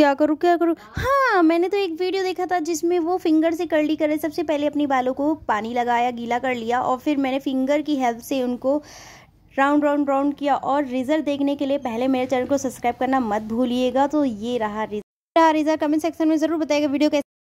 क्या करूँ क्या करूँ हाँ मैंने तो एक वीडियो देखा था जिसमें वो फिंगर से कर्ली करे सबसे पहले अपने बालों को पानी लगाया गीला कर लिया और फिर मैंने फिंगर की हेल्प से उनको राउंड राउंड राउंड किया और रिजल्ट देखने के लिए पहले मेरे चैनल को सब्सक्राइब करना मत भूलिएगा तो ये रहा रिजल्ट रहा रिजल्ट कमेंट सेक्शन में ज़रूर बताएगा वीडियो कैसे